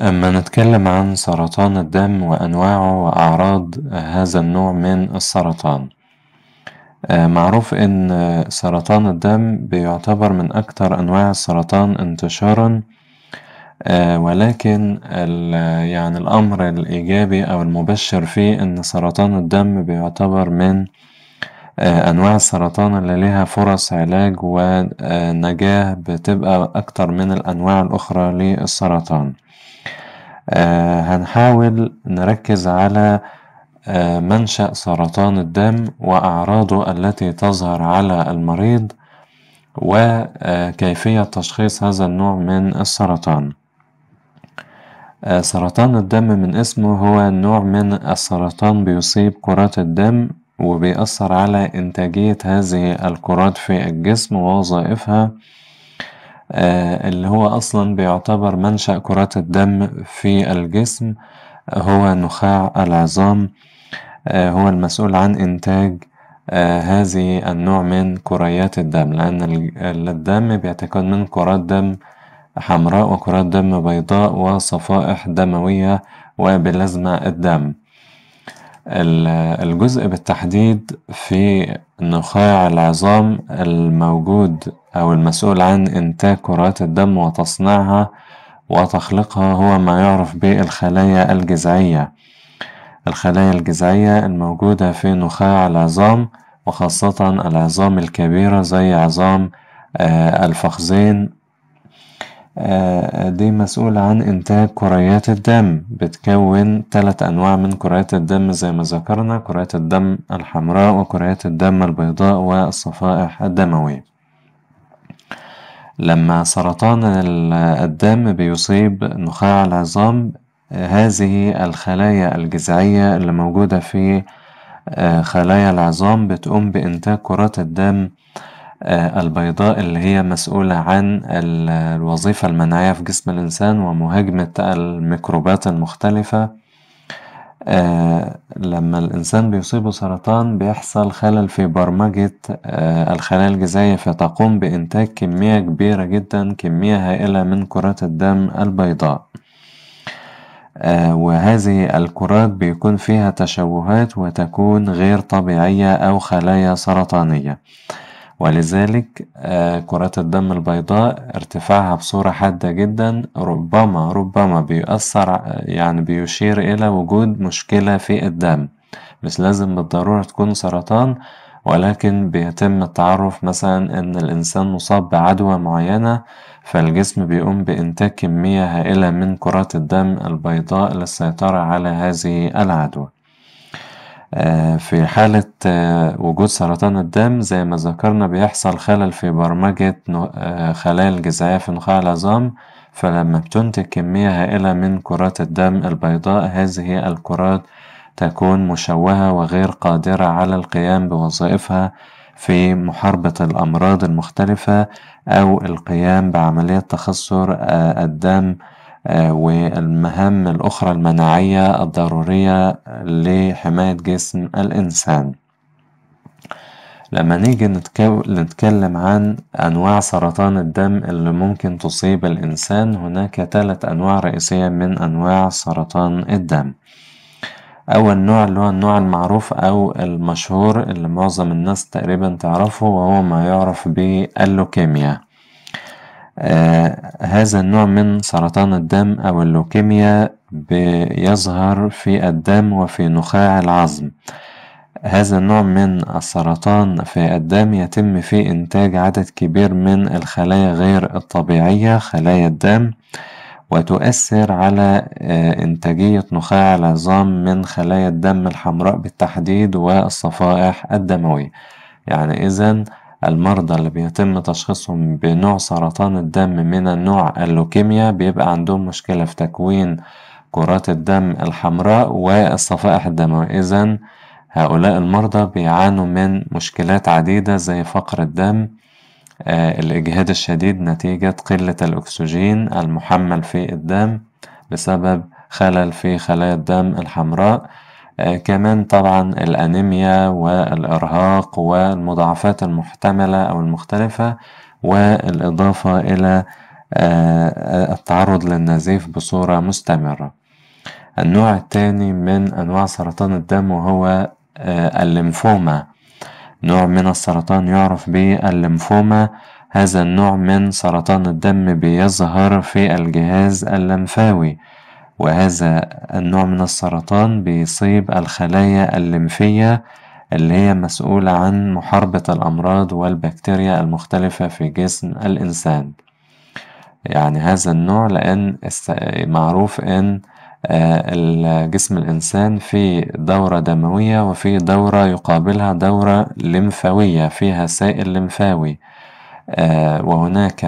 أما نتكلم عن سرطان الدم وأنواعه وأعراض هذا النوع من السرطان آه، معروف إن سرطان الدم بيعتبر من أكتر أنواع السرطان انتشارًا آه، ولكن يعني الأمر الإيجابي أو المبشر فيه إن سرطان الدم بيعتبر من آه، أنواع السرطان اللي لها فرص علاج ونجاة بتبقى أكتر من الأنواع الأخرى للسرطان. آه، هنحاول نركز على آه، منشأ سرطان الدم وأعراضه التي تظهر على المريض وكيفية آه، تشخيص هذا النوع من السرطان سرطان الدم من اسمه هو نوع من السرطان بيصيب كرات الدم وبيأثر على إنتاجية هذه الكرات في الجسم ووظائفها آه، اللي هو أصلا بيعتبر منشأ كرات الدم في الجسم هو نخاع العظام آه، هو المسؤول عن إنتاج آه، هذه النوع من كريات الدم لأن الدم بيتكون من كرات دم حمراء وكرات دم بيضاء وصفائح دموية وبلازما الدم الجزء بالتحديد في نخاع العظام الموجود أو المسؤول عن إنتاج كرات الدم وتصنيعها وتخليقها هو ما يعرف بالخلايا الجذعية الخلايا الجذعية الموجودة في نخاع العظام وخاصة العظام الكبيرة زي عظام آه، الفخذين آه، دي مسؤولة عن إنتاج كريات الدم بتكون ثلاث أنواع من كريات الدم زي ما ذكرنا كريات الدم الحمراء وكريات الدم البيضاء والصفائح الدموية لما سرطان الدم بيصيب نخاع العظام هذه الخلايا الجذعية اللي موجودة في آه، خلايا العظام بتقوم بإنتاج كرات الدم آه، البيضاء اللي هي مسؤولة عن الوظيفة المناعية في جسم الإنسان ومهاجمة الميكروبات المختلفة آه، لما الإنسان بيصيبه سرطان بيحصل خلل في برمجة آه، الخلايا الجذعية فتقوم بإنتاج كمية كبيرة جدا كمية هائلة من كرات الدم البيضاء وهذه الكرات بيكون فيها تشوهات وتكون غير طبيعية أو خلايا سرطانية ولذلك آه، كرات الدم البيضاء ارتفاعها بصورة حادة جدا ربما ربما بيؤثر آه، يعني بيشير إلى وجود مشكلة في الدم مش لازم بالضرورة تكون سرطان ولكن بيتم التعرف مثلا ان الانسان مصاب بعدوى معينة فالجسم بيقوم بانتاج كمية هائلة من كرات الدم البيضاء للسيطرة على هذه العدوى آه، في حالة آه، وجود سرطان الدم زي ما ذكرنا بيحصل خلل في برمجة آه، خلايا الجذعية في نخاع العظام فلما بتنتج كمية هائلة من كرات الدم البيضاء هذه الكرات تكون مشوهة وغير قادرة على القيام بوظائفها في محاربة الأمراض المختلفة أو القيام بعملية تخثر آه، الدم والمهام الأخرى المناعية الضرورية لحماية جسم الإنسان لما نيجي نتكو... نتكلم عن أنواع سرطان الدم اللي ممكن تصيب الإنسان هناك ثلاث أنواع رئيسية من أنواع سرطان الدم أول نوع اللي هو النوع المعروف أو المشهور اللي معظم الناس تقريبا تعرفه وهو ما يعرف باللوكيميا آه هذا النوع من سرطان الدم أو اللوكيميا بيظهر في الدم وفي نخاع العظم آه هذا النوع من السرطان في الدم يتم في إنتاج عدد كبير من الخلايا غير الطبيعية خلايا الدم وتؤثر على آه، إنتاجية نخاع العظام من خلايا الدم الحمراء بالتحديد والصفائح الدموية يعني إذا المرضى اللي بيتم تشخيصهم بنوع سرطان الدم من النوع اللوكيميا بيبقى عندهم مشكلة في تكوين كرات الدم الحمراء والصفائح الدموية إذا هؤلاء المرضى بيعانوا من مشكلات عديدة زي فقر الدم آه، الإجهاد الشديد نتيجة قلة الأكسجين المحمل في الدم بسبب خلل في خلايا الدم الحمراء آه، كمان طبعا الأنيميا والإرهاق والمضاعفات المحتملة أو المختلفة والإضافة إلى آه، التعرض للنزيف بصورة مستمرة النوع الثاني من أنواع سرطان الدم وهو آه، الليمفوما نوع من السرطان يعرف بالليمفوما هذا النوع من سرطان الدم بيظهر في الجهاز اللمفاوي وهذا النوع من السرطان بيصيب الخلايا الليمفية اللي هي مسؤولة عن محاربة الأمراض والبكتيريا المختلفة في جسم الإنسان يعني هذا النوع لأن معروف أن آه، جسم الإنسان في دورة دموية وفي دورة يقابلها دورة لمفاوية فيها سائل لمفاوي آه، وهناك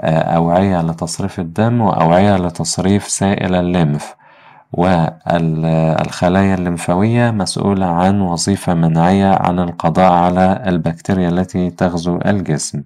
آه، أوعية لتصريف الدم وأوعية لتصريف سائل الليمف والخلايا اللمفاوية مسؤولة عن وظيفة منعية عن القضاء على البكتيريا التي تغزو الجسم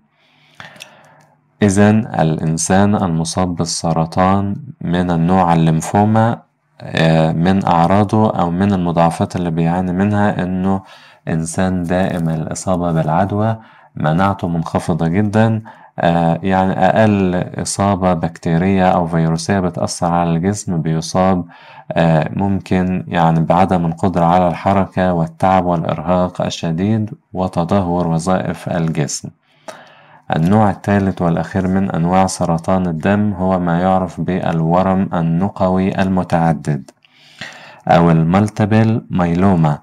إذا الإنسان المصاب بالسرطان من النوع الليمفوما آه، من أعراضه أو من المضاعفات اللي بيعاني منها إنه إنسان دائم الإصابة بالعدوى مناعته منخفضة جدا آه، يعني أقل إصابة بكتيرية أو فيروسية بتأثر على الجسم بيصاب آه، ممكن يعني بعدم القدرة على الحركة والتعب والإرهاق الشديد وتدهور وظائف الجسم النوع الثالث والأخير من أنواع سرطان الدم هو ما يعرف بالورم النقوي المتعدد أو الملتبل مايلوما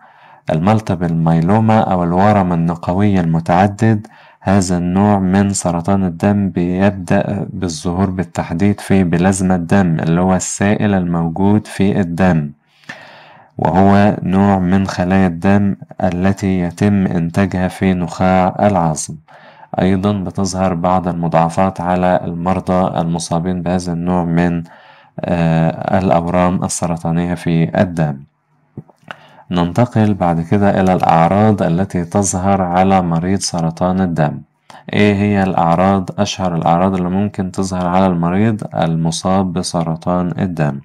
الملتبل مايلوما أو الورم النقوي المتعدد هذا النوع من سرطان الدم بيبدأ بالظهور بالتحديد في بلازما الدم اللي هو السائل الموجود في الدم وهو نوع من خلايا الدم التي يتم إنتاجها في نخاع العظم أيضا بتظهر بعض المضاعفات على المرضى المصابين بهذا النوع من آه، الأورام السرطانية في الدم ننتقل بعد كده إلى الأعراض التي تظهر على مريض سرطان الدم إيه هي الأعراض أشهر الأعراض اللي ممكن تظهر على المريض المصاب بسرطان الدم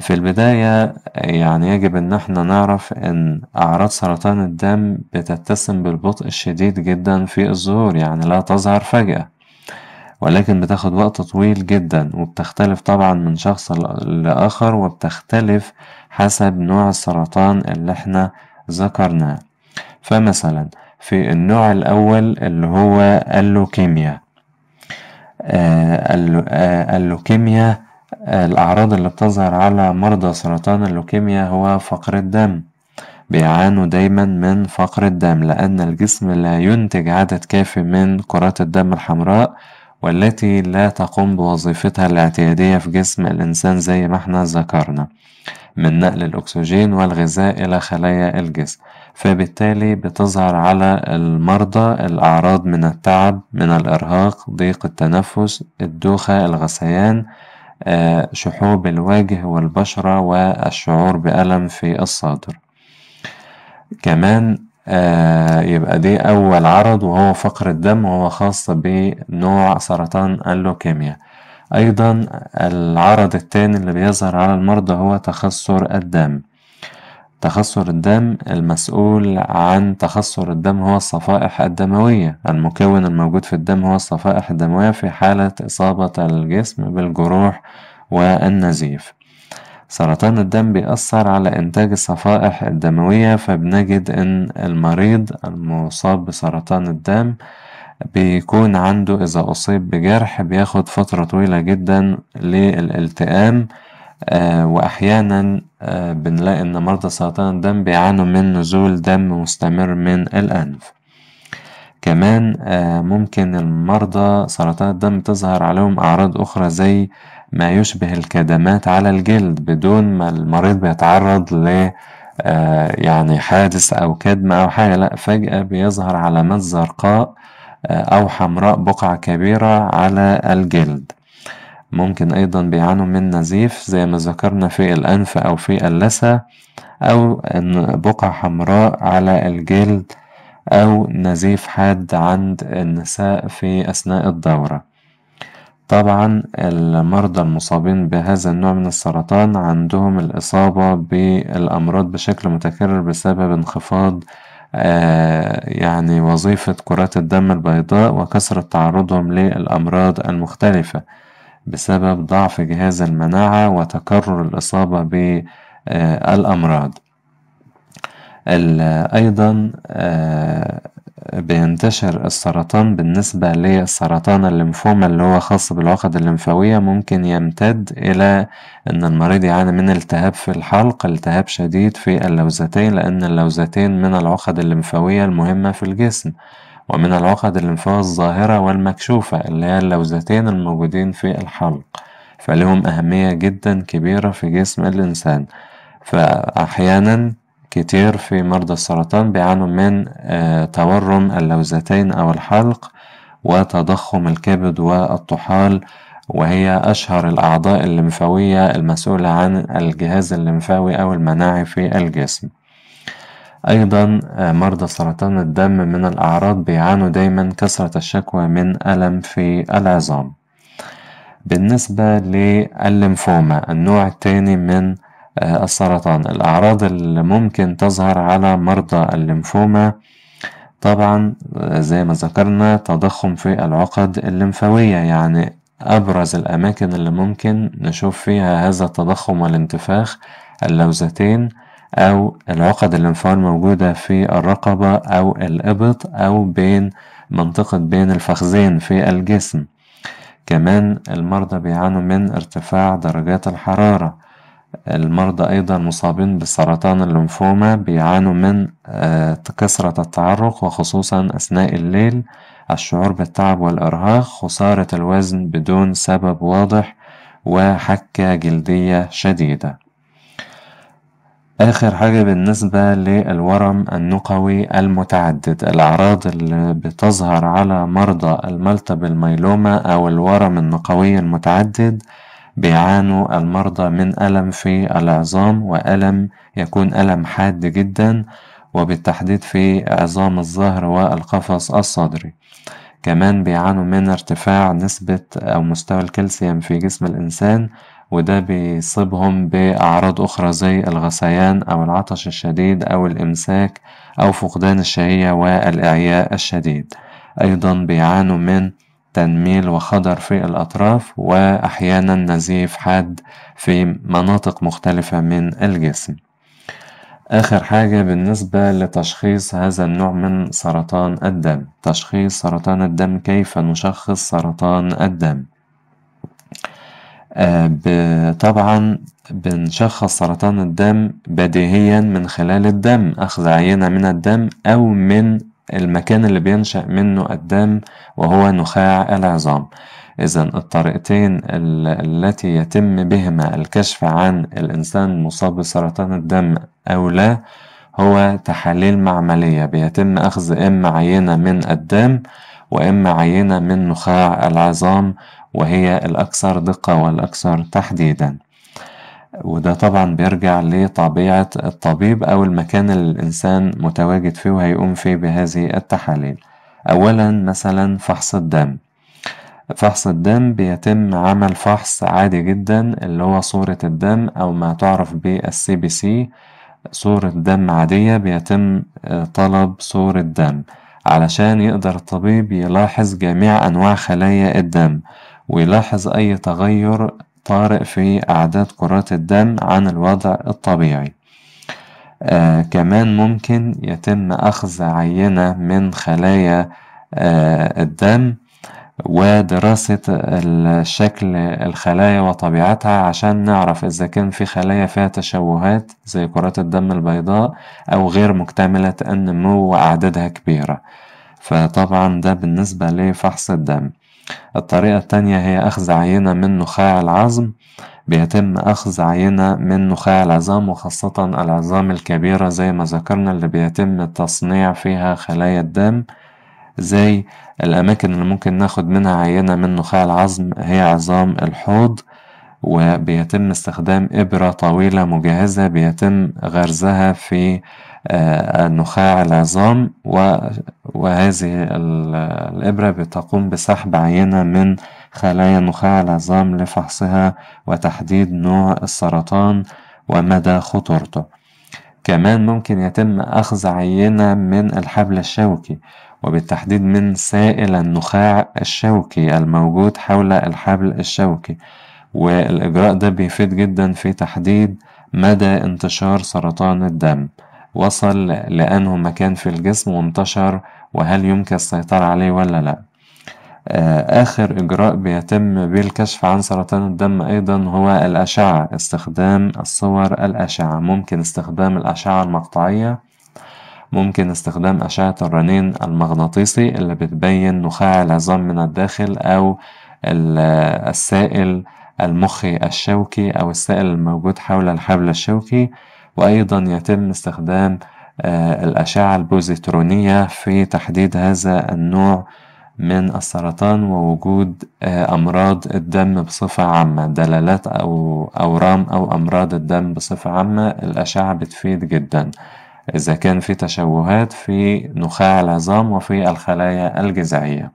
في البداية يعني يجب إن احنا نعرف إن أعراض سرطان الدم بتتسم بالبطء الشديد جدا في الظهور يعني لا تظهر فجأة ولكن بتاخد وقت طويل جدا وبتختلف طبعا من شخص لآخر وبتختلف حسب نوع السرطان اللي احنا ذكرناه فمثلا في النوع الأول اللي هو اللوكيميا آه, آه، اللوكيميا الأعراض اللي بتظهر على مرضى سرطان اللوكيميا هو فقر الدم بيعانوا دايما من فقر الدم لأن الجسم لا ينتج عدد كافي من كرات الدم الحمراء والتي لا تقوم بوظيفتها الاعتيادية في جسم الإنسان زي ما احنا ذكرنا من نقل الأكسجين والغذاء إلى خلايا الجسم فبالتالي بتظهر على المرضى الأعراض من التعب من الإرهاق ضيق التنفس الدوخة الغثيان آه، شحوب الوجه والبشرة والشعور بألم في الصدر كمان آه، يبقى دي أول عرض وهو فقر الدم وهو خاص بنوع سرطان اللوكيميا أيضا العرض التاني اللي بيظهر على المرضى هو تخثر الدم تخثر الدم المسؤول عن تخثر الدم هو الصفائح الدموية المكون الموجود في الدم هو الصفائح الدموية في حالة إصابة الجسم بالجروح والنزيف سرطان الدم بيأثر على إنتاج الصفائح الدموية فبنجد إن المريض المصاب بسرطان الدم بيكون عنده إذا أصيب بجرح بياخد فترة طويلة جدا للالتئام آه، وأحيانا آه، بنلاقي إن مرضى سرطان الدم بيعانوا من نزول دم مستمر من الأنف كمان آه، ممكن المرضى سرطان الدم تظهر عليهم أعراض أخرى زي ما يشبه الكدمات على الجلد بدون ما المريض بيتعرض ل يعني حادث أو كدمة أو حاجة لأ فجأة بيظهر علامات زرقاء أو حمراء بقعة كبيرة على الجلد ممكن أيضا بيعانوا من نزيف زي ما ذكرنا في الأنف أو في اللثة أو بقع حمراء على الجلد أو نزيف حاد عند النساء في أثناء الدورة طبعا المرضى المصابين بهذا النوع من السرطان عندهم الإصابة بالأمراض بشكل متكرر بسبب انخفاض آه يعني وظيفة كرات الدم البيضاء وكثرة تعرضهم للأمراض المختلفة بسبب ضعف جهاز المناعة وتكرر الإصابة بالأمراض آه، أيضا آه، بينتشر السرطان بالنسبة لسرطان الليمفوما اللي هو خاص بالعقد الليمفاوية ممكن يمتد إلى إن المريض يعاني من التهاب في الحلق التهاب شديد في اللوزتين لأن اللوزتين من العقد الليمفاوية المهمة في الجسم ومن العقد الليمفاوية الظاهرة والمكشوفة اللي هي اللوزتين الموجودين في الحلق فلهم أهمية جدا كبيرة في جسم الإنسان فأحيانا كتير في مرضى السرطان بيعانوا من آه، تورم اللوزتين أو الحلق وتضخم الكبد والطحال وهي أشهر الأعضاء الليمفاوية المسؤولة عن الجهاز الليمفاوي أو المناعي في الجسم أيضا آه، مرضى سرطان الدم من الأعراض بيعانوا دايما كثرة الشكوى من ألم في العظام بالنسبة للليمفوما النوع الثاني من آه، السرطان الأعراض اللي ممكن تظهر على مرضى الليمفوما طبعا آه، زي ما ذكرنا تضخم في العقد الليمفاوية يعني أبرز الأماكن اللي ممكن نشوف فيها هذا التضخم والانتفاخ اللوزتين أو العقد الإنفار موجودة في الرقبة أو الإبط أو بين منطقة بين الفخذين في الجسم كمان المرضى بيعانوا من ارتفاع درجات الحرارة المرضى أيضا مصابين بسرطان الليمفوما بيعانوا من آه، كثرة التعرق وخصوصا أثناء الليل الشعور بالتعب والإرهاق خسارة الوزن بدون سبب واضح وحكة جلدية شديدة آخر حاجة بالنسبة للورم النقوي المتعدد الأعراض اللي بتظهر على مرضى الملتب الميلوما أو الورم النقوي المتعدد بيعانوا المرضى من ألم في العظام وألم يكون ألم حاد جدا وبالتحديد في عظام الظهر والقفص الصدري كمان بيعانوا من ارتفاع نسبة أو مستوى الكالسيوم في جسم الإنسان وده بيصيبهم بأعراض أخرى زي الغثيان أو العطش الشديد أو الإمساك أو فقدان الشهية والإعياء الشديد أيضا بيعانوا من تنميل وخضر في الأطراف وأحيانا نزيف حاد في مناطق مختلفة من الجسم آخر حاجة بالنسبة لتشخيص هذا النوع من سرطان الدم تشخيص سرطان الدم كيف نشخص سرطان الدم آه، طبعا بنشخص سرطان الدم بديهيا من خلال الدم أخذ عينة من الدم أو من المكان اللي بينشأ منه الدم وهو نخاع العظام إذا الطريقتين التي يتم بهما الكشف عن الإنسان المصاب بسرطان الدم أو لا هو تحاليل معملية بيتم أخذ إما عينة من الدم وإما عينة من نخاع العظام وهي الأكثر دقة والأكثر تحديدا وده طبعا بيرجع لطبيعة الطبيب أو المكان اللي الإنسان متواجد فيه وهيقوم فيه بهذه التحاليل أولا مثلا فحص الدم فحص الدم بيتم عمل فحص عادي جدا اللي هو صورة الدم أو ما تعرف بالسي بي سي صورة دم عادية بيتم آه، طلب صورة دم علشان يقدر الطبيب يلاحظ جميع أنواع خلايا الدم ويلاحظ أي تغير طارئ في أعداد كرات الدم عن الوضع الطبيعي آه كمان ممكن يتم أخذ عينة من خلايا آه الدم ودراسة شكل الخلايا وطبيعتها عشان نعرف إذا كان في خلايا فيها تشوهات زي كرات الدم البيضاء أو غير مكتملة النمو وأعدادها كبيرة فطبعا ده بالنسبة لفحص الدم الطريقة التانية هي أخذ عينة من نخاع العظم بيتم أخذ عينة من نخاع العظام وخاصة العظام الكبيرة زي ما ذكرنا اللي بيتم تصنيع فيها خلايا الدم زي الأماكن اللي ممكن ناخد منها عينة من نخاع العظم هي عظام الحوض وبيتم استخدام إبرة طويلة مجهزة بيتم غرزها في نخاع العظام وهذه الإبرة بتقوم بسحب عينة من خلايا نخاع العظام لفحصها وتحديد نوع السرطان ومدى خطورته كمان ممكن يتم أخذ عينة من الحبل الشوكي وبالتحديد من سائل النخاع الشوكي الموجود حول الحبل الشوكي والإجراء ده بيفيد جدا في تحديد مدى انتشار سرطان الدم وصل لأنه مكان في الجسم وانتشر وهل يمكن السيطرة عليه ولا لأ آه، آخر إجراء بيتم بالكشف عن سرطان الدم أيضا هو الأشعة استخدام الصور الأشعة ممكن استخدام الأشعة المقطعية ممكن استخدام أشعة الرنين المغناطيسي اللي بتبين نخاع العظام من الداخل أو السائل المخي الشوكي أو السائل الموجود حول الحبل الشوكي وأيضا يتم استخدام آه، الأشعة البوزيترونية في تحديد هذا النوع من السرطان ووجود آه، أمراض الدم بصفة عامة دلالات أو أورام أو أمراض الدم بصفة عامة الأشعة بتفيد جدا إذا كان في تشوهات في نخاع العظام وفي الخلايا الجذعية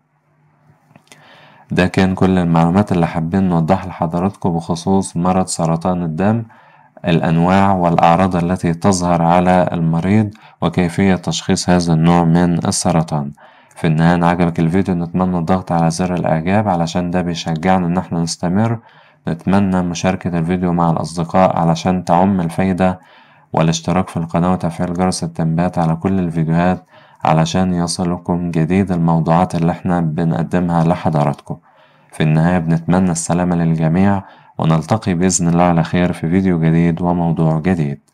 ده كان كل المعلومات اللي حابين نوضح لحضراتكم بخصوص مرض سرطان الدم الأنواع والأعراض التي تظهر على المريض وكيفية تشخيص هذا النوع من السرطان في النهاية إن عجبك الفيديو نتمنى الضغط على زر الإعجاب علشان ده بيشجعنا إن احنا نستمر نتمنى مشاركة الفيديو مع الأصدقاء علشان تعم الفايدة والاشتراك في القناة وتفعيل جرس التنبيهات على كل الفيديوهات علشان يصلكم جديد الموضوعات اللي احنا بنقدمها لحضراتكم في النهاية بنتمنى السلامة للجميع ونلتقي بإذن الله على خير في فيديو جديد وموضوع جديد